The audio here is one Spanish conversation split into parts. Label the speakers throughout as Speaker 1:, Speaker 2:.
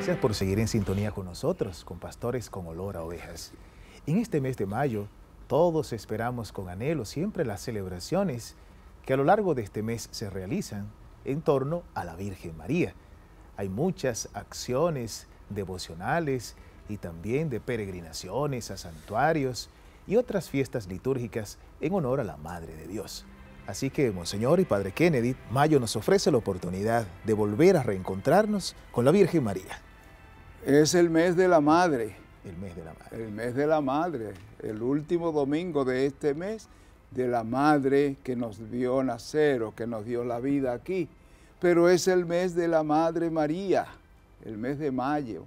Speaker 1: Gracias por seguir en sintonía con nosotros, con Pastores con Olor a Ovejas. En este mes de mayo, todos esperamos con anhelo siempre las celebraciones que a lo largo de este mes se realizan en torno a la Virgen María. Hay muchas acciones devocionales y también de peregrinaciones a santuarios y otras fiestas litúrgicas en honor a la Madre de Dios. Así que, Monseñor y Padre Kennedy, Mayo nos ofrece la oportunidad de volver a reencontrarnos con la Virgen María.
Speaker 2: Es el mes de la madre. El mes de la madre. El mes de la madre. El último domingo de este mes de la madre que nos dio nacer o que nos dio la vida aquí. Pero es el mes de la Madre María, el mes de mayo,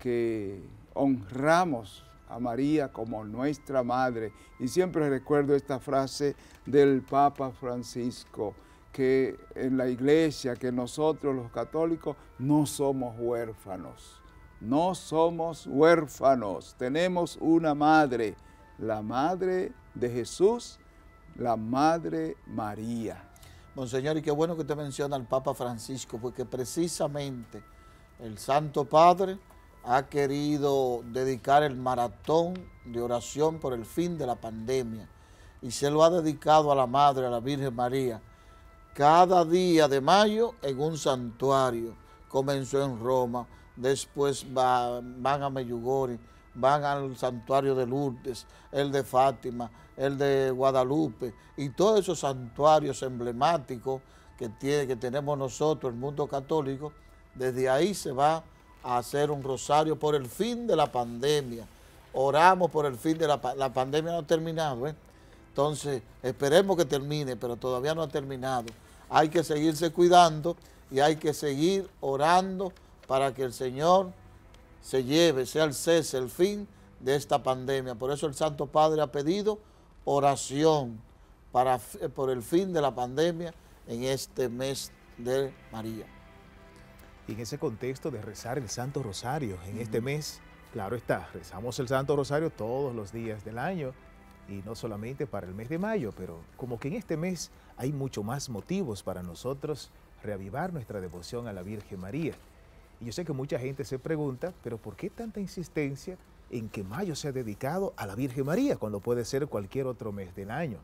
Speaker 2: que honramos a María como nuestra madre. Y siempre recuerdo esta frase del Papa Francisco, que en la iglesia, que nosotros los católicos no somos huérfanos. No somos huérfanos, tenemos una madre, la
Speaker 3: madre de Jesús, la madre María. Monseñor, y qué bueno que usted menciona al Papa Francisco, porque precisamente el Santo Padre ha querido dedicar el maratón de oración por el fin de la pandemia y se lo ha dedicado a la Madre, a la Virgen María. Cada día de mayo en un santuario, comenzó en Roma, después va, van a Meyugori, van al santuario de Lourdes, el de Fátima, el de Guadalupe y todos esos santuarios emblemáticos que, tiene, que tenemos nosotros, el mundo católico, desde ahí se va a hacer un rosario por el fin de la pandemia. Oramos por el fin de la, pandemia la pandemia, no ha terminado. ¿eh? Entonces, esperemos que termine, pero todavía no ha terminado. Hay que seguirse cuidando y hay que seguir orando para que el Señor se lleve, sea el cese, el fin de esta pandemia. Por eso el Santo Padre ha pedido oración para, eh, por el fin de la pandemia en este mes de María. Y en ese contexto de rezar el Santo
Speaker 1: Rosario en este mes, claro está, rezamos el Santo Rosario todos los días del año y no solamente para el mes de mayo, pero como que en este mes hay mucho más motivos para nosotros reavivar nuestra devoción a la Virgen María yo sé que mucha gente se pregunta, pero ¿por qué tanta insistencia en que mayo sea dedicado a la Virgen María cuando puede ser cualquier otro mes del año?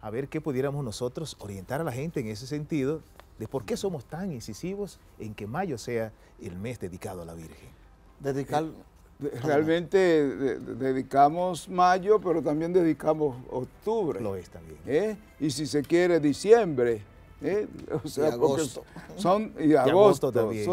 Speaker 1: A ver qué pudiéramos nosotros orientar a la gente en ese sentido de por qué somos tan incisivos en que mayo sea el mes dedicado a la Virgen.
Speaker 2: Dedicar eh, realmente dedicamos mayo, pero también dedicamos octubre. Lo es también. ¿Eh? Y si se quiere, diciembre. ¿eh? agosto. Son, y agosto, también,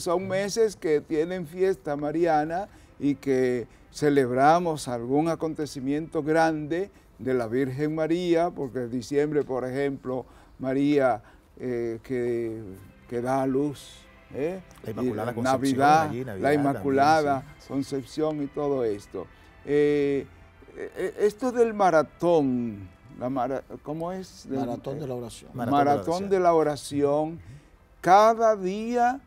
Speaker 2: son, meses que tienen fiesta mariana y que celebramos algún acontecimiento grande de la Virgen María, porque en diciembre, por ejemplo, María eh, que, que, da a luz. ¿eh? La Inmaculada Concepción. Navidad, la Inmaculada Concepción y todo esto. esto del maratón ¿Cómo es? Maratón de
Speaker 3: la eh, oración. Maratón,
Speaker 2: de, la oración. Cada día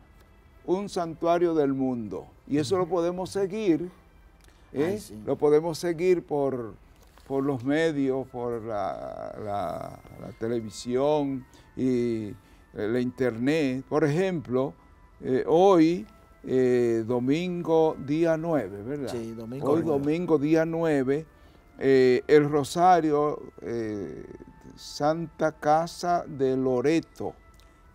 Speaker 2: un santuario del mundo. Y eso lo podemos seguir. ¿eh? Lo podemos seguir por, los medios, por la, televisión y eh, la internet. Por ejemplo, hoy, domingo día 9, ¿verdad? Sí, domingo. Hoy, domingo día 9 eh, el Rosario, eh, Santa Casa de Loreto,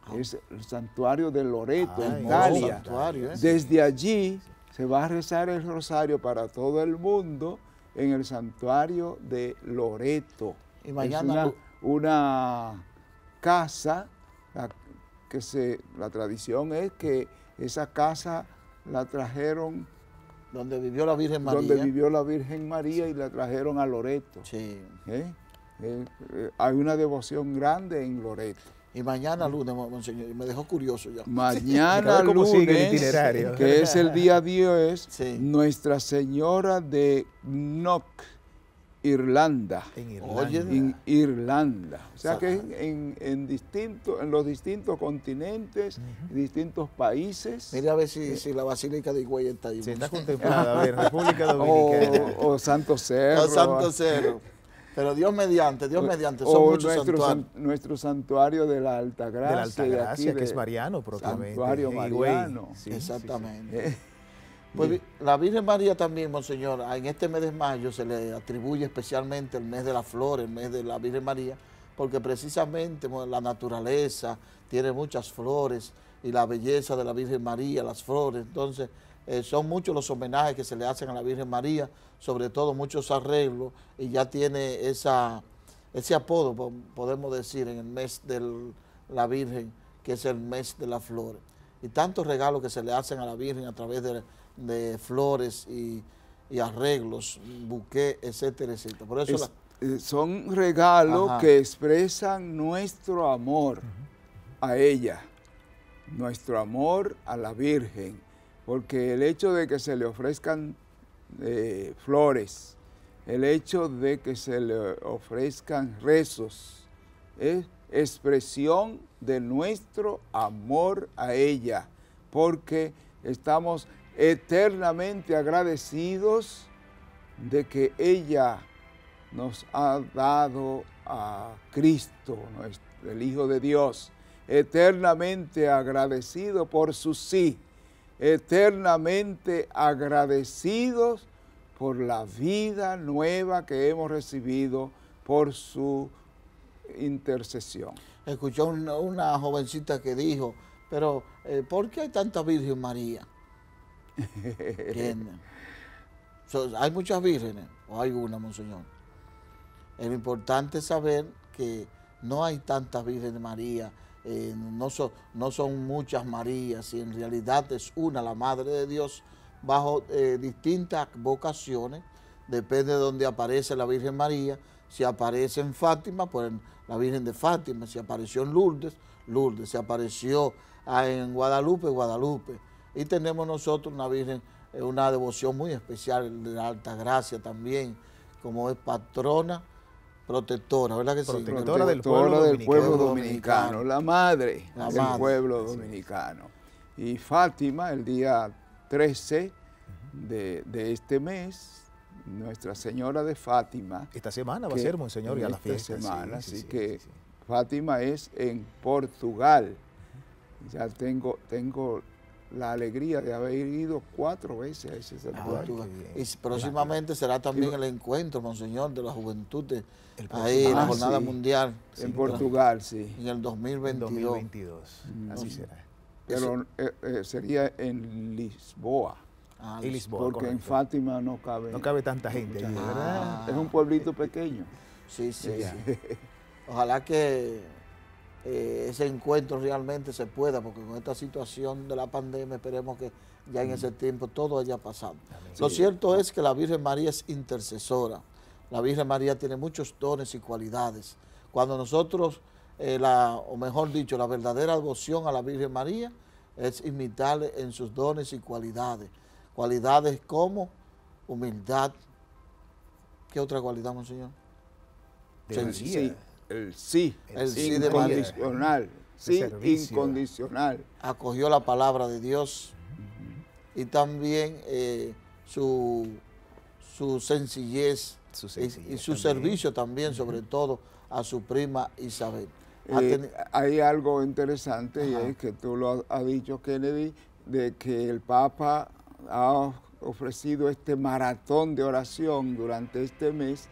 Speaker 2: ah. es el santuario de Loreto, ah, en Italia. ¿eh? Desde allí se va a rezar el Rosario para todo el mundo en el santuario de Loreto. Y mañana, es una, casa, que se, la tradición es que esa casa la trajeron donde vivió
Speaker 3: la Virgen María. Donde
Speaker 2: vivió la Virgen María y la trajeron a Loreto.
Speaker 3: Sí. ¿Eh? Eh, eh, hay una devoción grande en Loreto. Y mañana lunes, monseñor, me dejó curioso ya. Mañana lunes, que es el
Speaker 2: día 10, es Nuestra Señora de Noc. Irlanda. En Irlanda. En Irlanda. O sea que en, en los distintos continentes, distintos países. Mira a ver eh, si, la Basílica de Higüey está ahí. está contemplada, a ver, República Dominicana. O, Santo Cerro. O Santo Cerro.
Speaker 3: Pero Dios mediante, Dios mediante, son o muchos nuestro, santuarios.
Speaker 2: nuestro santuario de la Gracia. De la que es mariano propiamente. Santuario mariano.
Speaker 3: Sí, Exactamente. Eh, pues la Virgen María también, Monseñor, ah, en este mes de mayo se le atribuye especialmente el mes de las flores, el mes de la Virgen María, porque precisamente la naturaleza tiene muchas flores y la belleza de la Virgen María, las flores. Entonces, eh, son muchos los homenajes que se le hacen a la Virgen María, sobre todo muchos arreglos, y ya tiene ese apodo, podemos decir, en el mes de la Virgen, que es el mes de las flores. Y tantos regalos que se le hacen a la Virgen a través de de flores y, arreglos, buqué, etcétera, etcétera. Por eso eh, Son regalos que
Speaker 2: expresan nuestro amor a ella, nuestro amor a la Virgen, porque el hecho de que se le ofrezcan eh, flores, el hecho de que se le ofrezcan rezos, es expresión de nuestro amor a ella, porque estamos eternamente agradecidos de que ella nos ha dado a Cristo, el Hijo de Dios, eternamente agradecido por su sí, eternamente agradecidos por la vida nueva que hemos recibido por su intercesión.
Speaker 3: Escuchó una, jovencita que dijo, pero eh, ¿por qué hay tanta Virgen María? hay muchas vírgenes, o hay una, monseñor. Es importante saber que no hay tantas vírgenes María, eh, no, no son muchas Marías, si en realidad es una, la Madre de Dios, bajo eh, distintas vocaciones, depende de dónde aparece la Virgen María. Si aparece en Fátima, pues la Virgen de Fátima. Si apareció en Lourdes, Lourdes. Si apareció ah, en Guadalupe, Guadalupe y tenemos nosotros una Virgen, eh, una devoción muy especial, de la Alta Gracia también, como es patrona protectora, ¿verdad que sí? Protectora del pueblo, del pueblo dominicano,
Speaker 2: la madre del pueblo dominicano. Y Fátima, el día 13 de, este mes, Nuestra Señora de Fátima. Esta semana va a ser, Monseñor, y a la fiesta. Esta semana, así que Fátima es en Portugal. Ya tengo, tengo la alegría de haber ido cuatro
Speaker 3: veces a ese ah, santuario. y próximamente será también el encuentro, Monseñor, de la juventud ahí, la jornada mundial. En Portugal, sí. En el 2022. 2022. Mm. así será.
Speaker 2: Pero eh, eh, sería en Lisboa. Ah, porque en Fátima no cabe. No cabe tanta gente. Es un
Speaker 3: pueblito pequeño. sí. sí. Ojalá que eh, ese encuentro realmente se pueda, porque con esta situación de la pandemia esperemos que ya en ese tiempo todo haya pasado. Lo cierto es que la Virgen María es intercesora. La Virgen María tiene muchos dones y cualidades. Cuando nosotros, eh, la, o mejor dicho, la verdadera devoción a la Virgen María es imitarle en sus dones y cualidades. Cualidades como humildad. ¿Qué otra cualidad, monseñor? Sencillez
Speaker 2: el sí, el sí incondicional, sí incondicional.
Speaker 3: Acogió la palabra de Dios y también eh, su, sencillez, y, su servicio también, sobre todo, a su prima Isabel. Eh, hay algo
Speaker 2: interesante y es que tú lo has dicho, Kennedy, de que el Papa ha ofrecido este maratón de oración durante este mes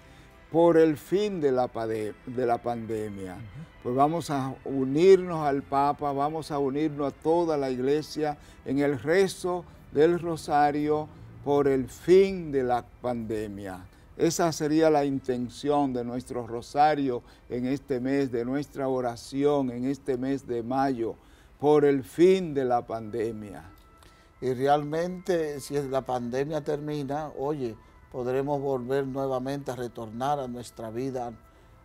Speaker 2: por el fin de la, de la pandemia. Pues vamos a unirnos al Papa, vamos a unirnos a toda la iglesia en el rezo del rosario por el fin de la pandemia. Esa sería la intención de nuestro rosario en este mes, de nuestra oración en este mes de
Speaker 3: mayo, por el fin de la pandemia. Y realmente, si la pandemia termina, oye, podremos volver nuevamente a retornar a nuestra vida,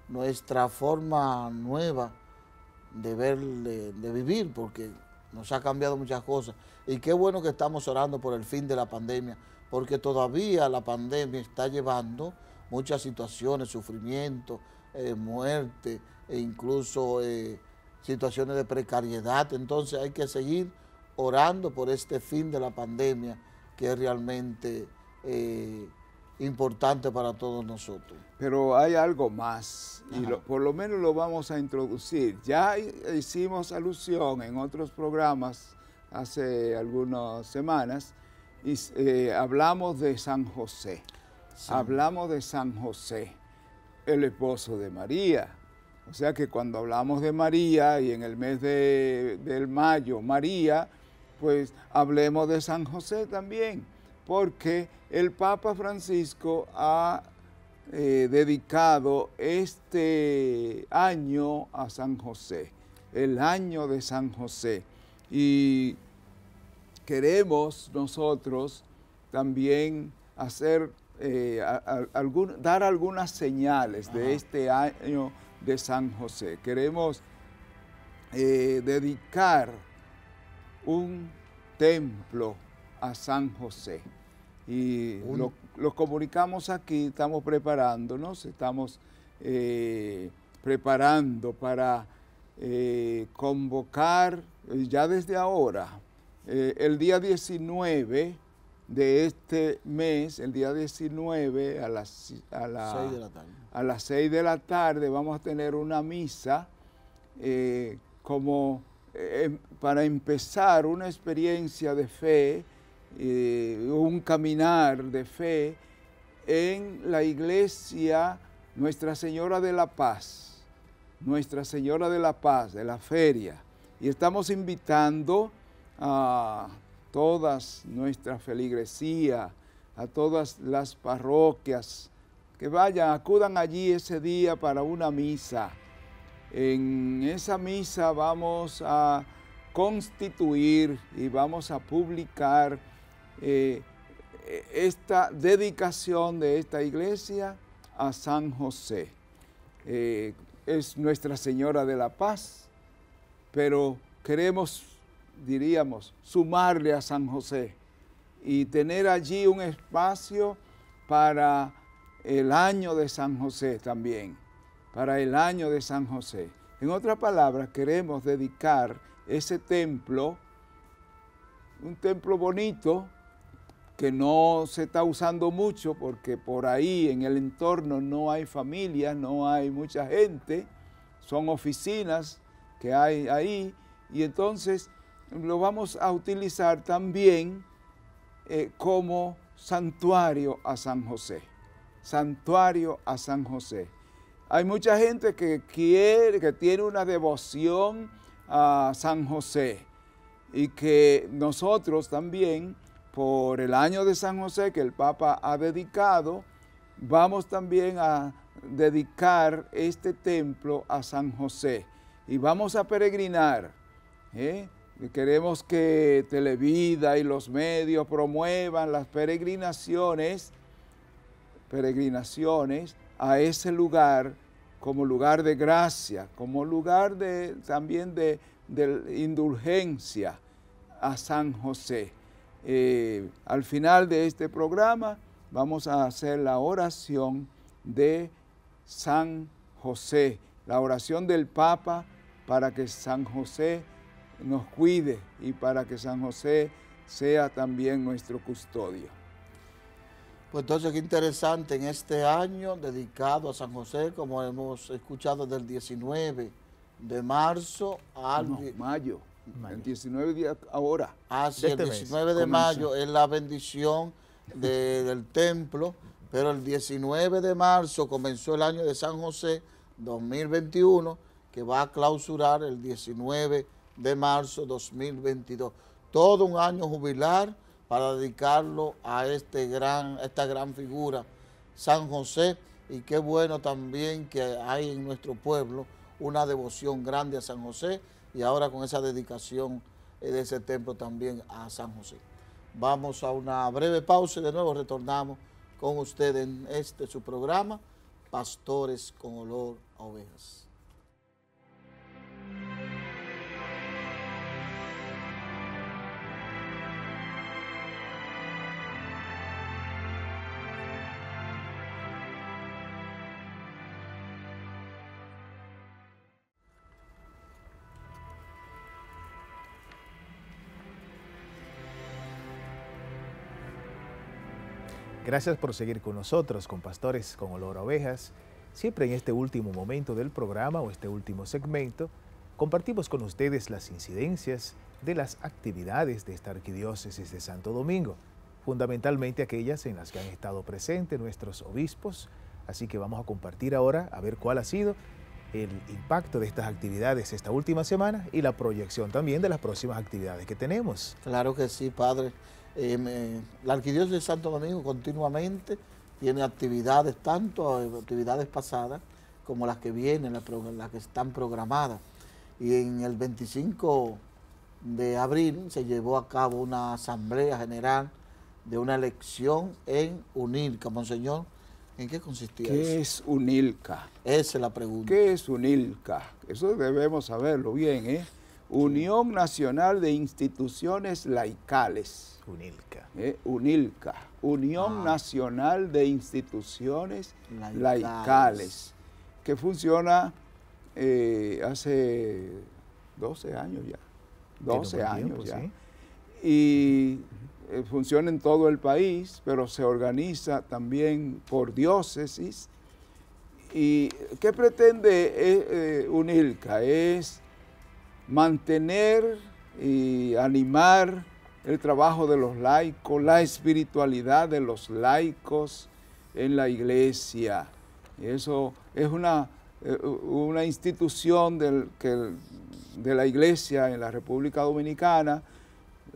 Speaker 3: nuestra forma nueva de ver, de, vivir, porque nos ha cambiado muchas cosas. Y qué bueno que estamos orando por el fin de la pandemia, porque todavía la pandemia está llevando muchas situaciones, sufrimiento, eh, muerte, e incluso eh, situaciones de precariedad. Entonces hay que seguir orando por este fin de la pandemia, que realmente eh, importante para todos nosotros. Pero
Speaker 2: hay algo más, y por lo menos lo vamos a introducir. Ya hicimos alusión en otros programas hace algunas semanas, y eh, hablamos de San José. Hablamos de San José, el esposo de María. O sea que cuando hablamos de María y en el mes del mayo, María, pues hablemos de San José también porque el Papa Francisco ha eh, dedicado este año a San José, el año de San José. Y queremos nosotros también hacer, eh, dar algunas señales de este año de San José. Queremos eh, dedicar un templo a San José. Y lo, comunicamos aquí, estamos preparándonos, estamos eh, preparando para eh, convocar eh, ya desde ahora, el día 19 de este mes, el día 19 a las, a, 6 de la tarde. a las 6 de la tarde vamos a tener una misa como em, para empezar una experiencia de fe eh, un caminar de fe en la iglesia Nuestra Señora de la Paz, Nuestra Señora de la Paz, de la feria. Y estamos invitando a todas nuestras feligresía, a todas las parroquias, que vayan, acudan allí ese día para una misa. En esa misa vamos a constituir y vamos a publicar eh, e, esta dedicación de esta iglesia a San José. Eh, es Nuestra Señora de la Paz, pero queremos, diríamos, sumarle a San José y tener allí un espacio para el año de San José también, para el año de San José. En otras palabras, queremos dedicar ese templo, un templo bonito, que no se está usando mucho porque por ahí en el entorno no hay familia, no hay mucha gente, son oficinas que hay ahí y entonces lo vamos a utilizar también eh, como santuario a San José, santuario a San José. Hay mucha gente que quiere, que tiene una devoción a San José y que nosotros también por el año de San José que el Papa ha dedicado, vamos también a dedicar este templo a San José y vamos a peregrinar. ¿eh? Queremos que Televida y los medios promuevan las peregrinaciones, peregrinaciones a ese lugar como lugar de gracia, como lugar de, también de indulgencia a San José. Eh, al final de este programa vamos a hacer la oración de San José, la oración del Papa para que San José nos cuide y para que San José sea también nuestro custodio.
Speaker 3: Pues entonces qué interesante en este año dedicado a San José, como hemos escuchado del 19 de marzo al... mayo. El 19 ahora. Ah, el 19 este de mayo es la bendición del templo, pero el 19 de marzo comenzó el año de San José 2021, que va a clausurar el 19 de marzo 2022. Todo un año jubilar para dedicarlo a, este gran, esta gran figura, San José, y qué bueno también que hay en nuestro pueblo una devoción grande a San José, y ahora con esa dedicación eh, de ese templo también a San José. Vamos a una breve pausa y de nuevo retornamos con ustedes en este su programa, Pastores con Olor a Ovejas.
Speaker 1: Gracias por seguir con nosotros, con Pastores con Olor a Ovejas. Siempre en este último momento del programa o este último segmento, compartimos con ustedes las incidencias de las actividades de esta arquidiócesis de Santo Domingo, fundamentalmente aquellas en las que han estado presentes nuestros obispos. Así que vamos a compartir ahora a ver cuál ha sido el impacto de estas actividades esta última semana y la proyección también de las próximas actividades que tenemos.
Speaker 3: Claro que sí, Padre. Eh, la Arquidiócesis de Santo Domingo continuamente tiene actividades, tanto actividades pasadas como las que vienen, las, que están programadas. Y en el 25 de abril se llevó a cabo una asamblea general de una elección en UNILCA. Monseñor, ¿en qué consistía eso? ¿Qué
Speaker 2: es UNILCA? Esa es la pregunta. ¿Qué es UNILCA? Eso debemos saberlo bien, ¿eh? Unión Nacional de Instituciones Laicales.
Speaker 3: UNILCA.
Speaker 2: Eh, UNILCA, Unión ah. Nacional de Instituciones
Speaker 3: laicales.
Speaker 2: que funciona eh, hace 12 años ya. 12 años ya. Y eh, funciona en todo el país, pero se organiza también por diócesis. ¿Y qué pretende UNILCA? Es mantener y animar el trabajo de los laicos, la espiritualidad de los laicos en la iglesia. eso es una, eh, una institución del, de la iglesia en la República Dominicana.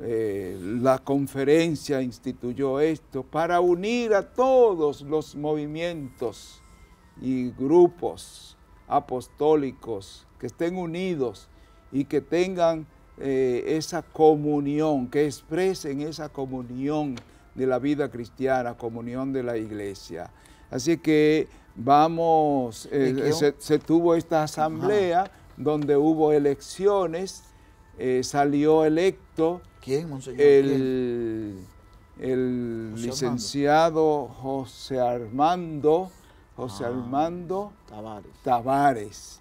Speaker 2: Eh, la conferencia instituyó esto para unir a todos los movimientos y grupos apostólicos que estén unidos y que tengan eh, esa comunión, que expresen esa comunión de la vida cristiana, comunión de la iglesia. Así que vamos, eh, se, tuvo esta asamblea donde hubo elecciones, eh, salió electo. ¿Quién, monseñor? El, licenciado José Armando, José ah, Armando Tavares. Tavares.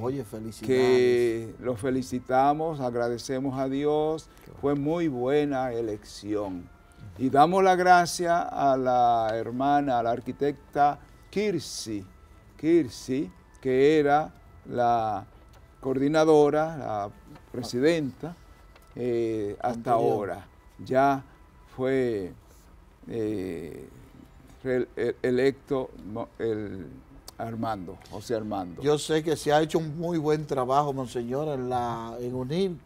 Speaker 2: Oye, felicidades. Que lo felicitamos, agradecemos a Dios. Fue muy buena elección. Y damos la gracia a la hermana, a la arquitecta Kirsi, Kirsi, que era la coordinadora, la presidenta, eh, hasta ahora. Ya fue eh, e, electo el Armando, José Armando.
Speaker 3: Yo sé que se ha hecho un muy buen trabajo, monseñor, en, la, en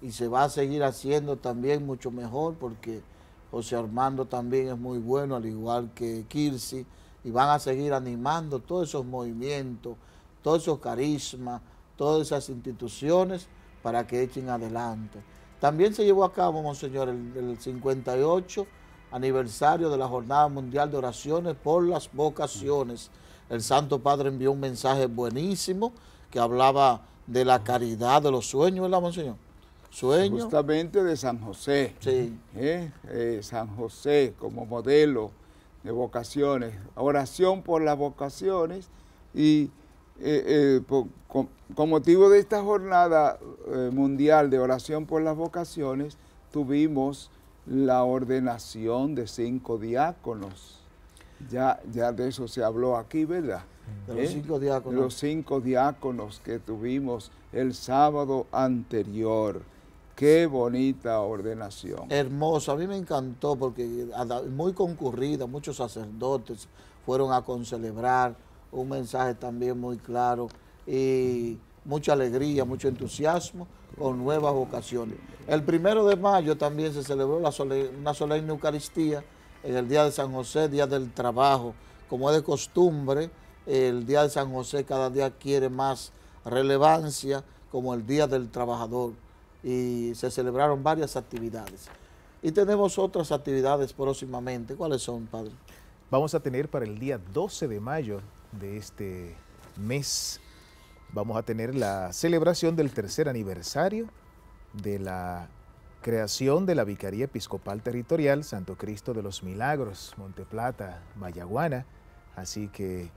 Speaker 3: y se va a seguir haciendo también mucho mejor porque José Armando también es muy bueno, al igual que Kirsi, y van a seguir animando todos esos movimientos, todos esos carismas, todas esas instituciones para que echen adelante. También se llevó a cabo, monseñor, el, 58 aniversario de la Jornada Mundial de Oraciones por las Vocaciones. El Santo Padre envió un mensaje buenísimo que hablaba de la caridad, de los sueños, ¿verdad, Monseñor? Sueños. Justamente de San José. Sí. ¿Eh? Eh, San José
Speaker 2: como modelo de vocaciones, oración por las vocaciones y eh, con, motivo de esta jornada mundial de oración por las vocaciones tuvimos la ordenación de cinco diáconos ya, de eso se habló aquí, ¿verdad? De los ¿Eh? cinco diáconos. Los cinco diáconos que tuvimos el sábado anterior. Qué bonita ordenación.
Speaker 3: Hermoso, a mí me encantó porque muy concurrida, muchos sacerdotes fueron a concelebrar, un mensaje también muy claro y mucha alegría, mucho entusiasmo con nuevas vocaciones. El primero de mayo también se celebró la una solemne Eucaristía en el Día de San José, Día del Trabajo. Como es de costumbre, el Día de San José cada día quiere más relevancia como el Día del Trabajador y se celebraron varias actividades. Y tenemos otras actividades próximamente. ¿Cuáles son, padre? Vamos a tener para el día 12 de mayo
Speaker 1: de este mes, vamos a tener la celebración del tercer aniversario de la creación de la Vicaría Episcopal Territorial Santo Cristo de los Milagros, Monteplata, Mayaguana. Así que...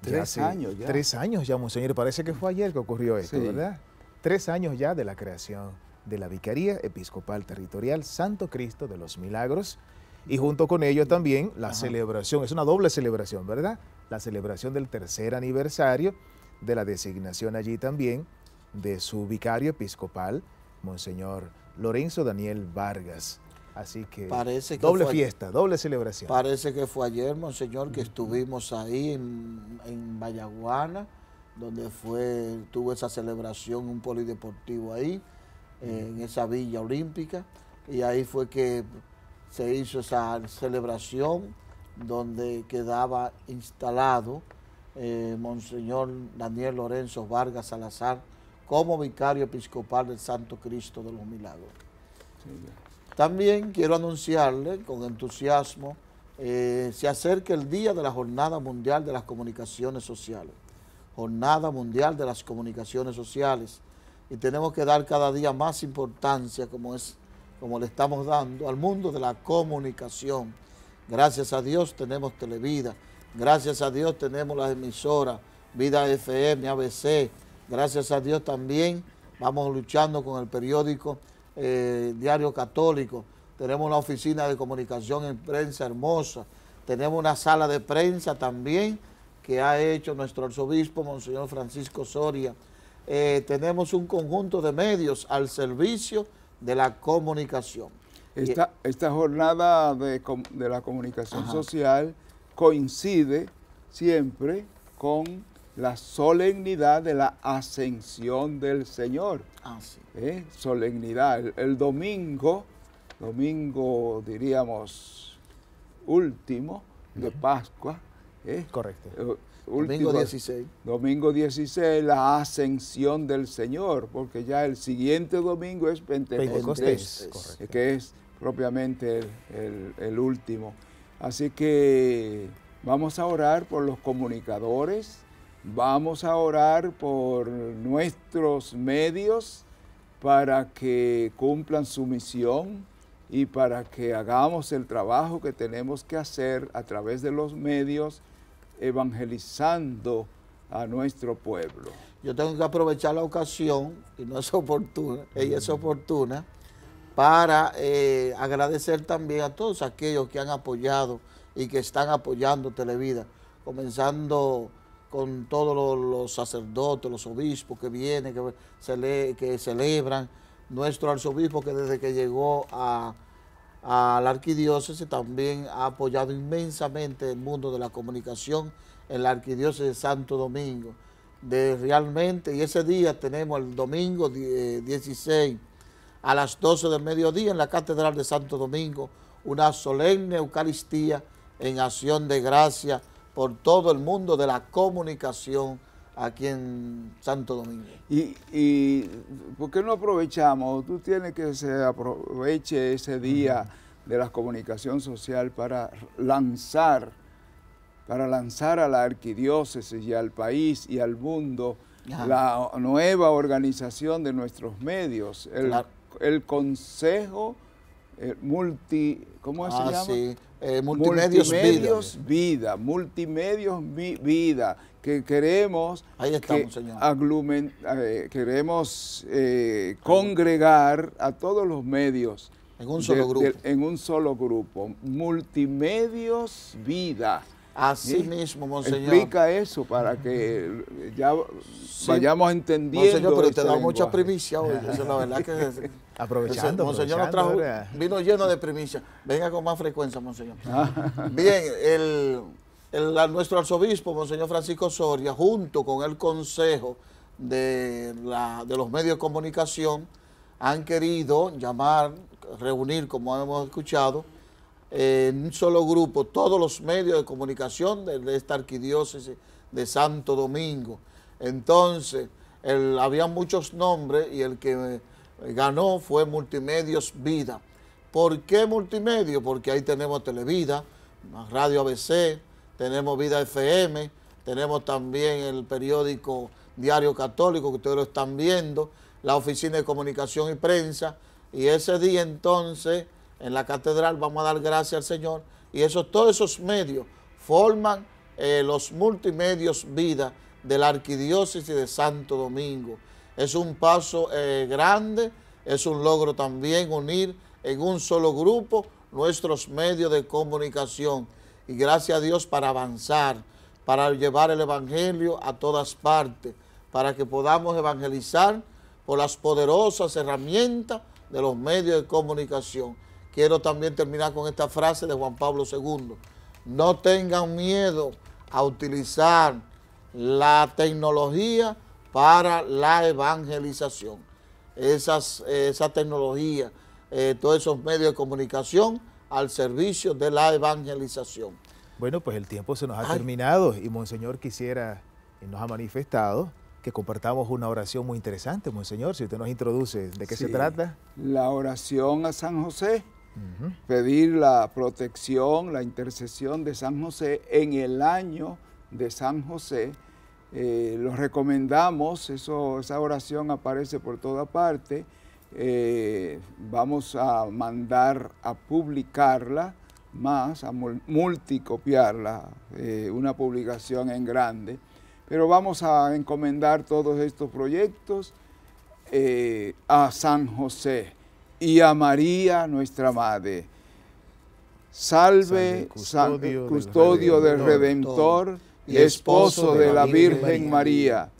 Speaker 2: Tres años ya. Tres
Speaker 1: años ya, Monseñor. Parece que fue ayer que ocurrió esto, ¿verdad? Tres años ya de la creación de la Vicaría Episcopal Territorial Santo Cristo de los Milagros y junto con ello también la celebración, es una doble celebración, ¿verdad? La celebración del tercer aniversario de la designación allí también de su vicario episcopal, Monseñor Lorenzo Daniel Vargas. Así que, doble fiesta,
Speaker 3: doble celebración. Parece que fue ayer, Monseñor, que estuvimos ahí en, en Vallaguana, donde fue, tuvo esa celebración, un polideportivo ahí, eh, en esa villa olímpica, y ahí fue que se hizo esa celebración donde quedaba instalado eh, Monseñor Daniel Lorenzo Vargas Salazar, como vicario episcopal del Santo Cristo de los Milagros. También quiero anunciarle con entusiasmo, eh, se acerca el día de la Jornada Mundial de las Comunicaciones Sociales. Jornada Mundial de las Comunicaciones Sociales. Y tenemos que dar cada día más importancia, como, es, como le estamos dando, al mundo de la comunicación. Gracias a Dios tenemos Televida. Gracias a Dios tenemos las emisoras Vida FM, ABC, Gracias a Dios también vamos luchando con el periódico eh, Diario Católico. Tenemos una oficina de comunicación en prensa hermosa. Tenemos una sala de prensa también que ha hecho nuestro arzobispo, Monseñor Francisco Soria. Eh, tenemos un conjunto de medios al servicio de la comunicación. Esta, jornada de,
Speaker 2: la comunicación social coincide siempre con la solemnidad de la ascensión del Señor. Ah, sí. ¿Eh? Solemnidad. El, domingo, domingo diríamos último de Pascua. ¿eh? Correcto. Eh, domingo 16. Domingo 16, la ascensión del Señor, porque ya el siguiente domingo es Pentecostés, Pentecostés que es propiamente el último. Así que vamos a orar por los comunicadores, Vamos a orar por nuestros medios para que cumplan su misión y para que hagamos el trabajo que tenemos que hacer a través de los medios evangelizando
Speaker 3: a nuestro pueblo. Yo tengo que aprovechar la ocasión, y no es oportuna, ella es oportuna, para eh, agradecer también a todos aquellos que han apoyado y que están apoyando Televida, comenzando con todos los, sacerdotes, los obispos que vienen, que, que celebran. Nuestro arzobispo que desde que llegó a, a la arquidiócesis también ha apoyado inmensamente el mundo de la comunicación en la arquidiócesis de Santo Domingo. De realmente, y ese día tenemos el domingo 16 eh, a las 12 del mediodía en la Catedral de Santo Domingo una solemne Eucaristía en acción de gracia por todo el mundo de la comunicación aquí en Santo Domingo.
Speaker 2: ¿Y, y por qué no aprovechamos? Tú tienes que se aproveche ese día de la comunicación social para lanzar, para lanzar a la arquidiócesis y al país y al mundo la nueva organización de nuestros medios, el, consejo eh, multi, ¿cómo se ah, llama? Eh, multimedios, vida. multimedios vida, que queremos, Ahí estamos, señor. eh, queremos eh, congregar a todos los medios. En un solo grupo. en un solo grupo. Multimedios vida. Así mismo, Monseñor. Explica eso para que ya vayamos entendiendo. Monseñor, pero te este da mucha primicia hoy. Eso, la verdad Aprovechando. Monseñor nos trajo,
Speaker 3: vino lleno de primicia. Venga con más frecuencia, Monseñor. Ah. Bien, nuestro arzobispo, Monseñor Francisco Soria, junto con el Consejo de, de los Medios de Comunicación, han querido llamar, reunir, como hemos escuchado, en un solo grupo todos los medios de comunicación de, esta arquidiócesis de Santo Domingo. Entonces, había muchos nombres y el que eh, ganó fue Multimedios Vida. ¿Por qué Multimedio? Porque ahí tenemos Televida, Radio ABC, tenemos Vida FM, tenemos también el periódico Diario Católico, que ustedes lo están viendo, la Oficina de Comunicación y Prensa, y ese día entonces en la catedral, vamos a dar gracias al Señor. Y todos esos medios forman eh, los multimedios vida de la arquidiócesis de Santo Domingo. Es un paso eh, grande, es un logro también unir en un solo grupo nuestros medios de comunicación. Y gracias a Dios para avanzar, para llevar el Evangelio a todas partes, para que podamos evangelizar por las poderosas herramientas de los medios de comunicación quiero también terminar con esta frase de Juan Pablo II. No tengan miedo a utilizar la tecnología para la evangelización. Esas, esa tecnología, eh, todos esos medios de comunicación al servicio de la evangelización.
Speaker 1: Bueno, pues el tiempo se nos ha terminado y Monseñor quisiera, y nos ha manifestado, que compartamos una oración muy interesante, Monseñor, si usted nos introduce, ¿de qué se trata?
Speaker 2: La oración a San José. Pedir la protección, la intercesión de San José en el año de San José. Eh, lo recomendamos, esa oración aparece por toda parte. Eh, vamos a mandar a publicarla más, a multicopiarla, eh, una publicación en grande. Pero vamos a encomendar todos estos proyectos a San José y a María, nuestra Madre. Salve, eh, custodio, custodio del, Redentor y esposo de la Virgen María.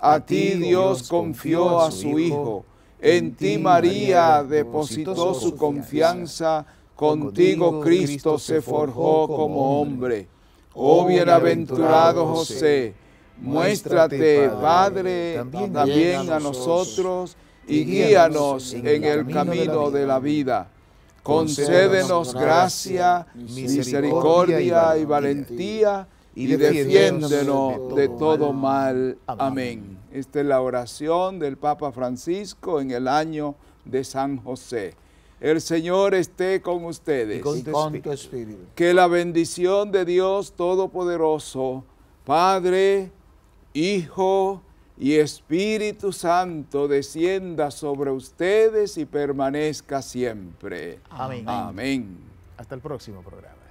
Speaker 2: A ti Dios confió a su Hijo. En ti María depositó su confianza. Contigo Cristo se forjó como hombre. Oh, oh bienaventurado José, muéstrate, Padre, también a nosotros y guíanos en el camino de la vida. Concédenos gracia, misericordia y valentía y defiéndenos de todo mal. Amén. Esta es la oración del Papa Francisco en el año de San José. El Señor esté con ustedes. Y con, tu con espíritu. Que la bendición de Dios Todopoderoso, Padre, Hijo y Espíritu Santo descienda sobre ustedes y permanezca siempre. Amén. Amén. Hasta el próximo programa.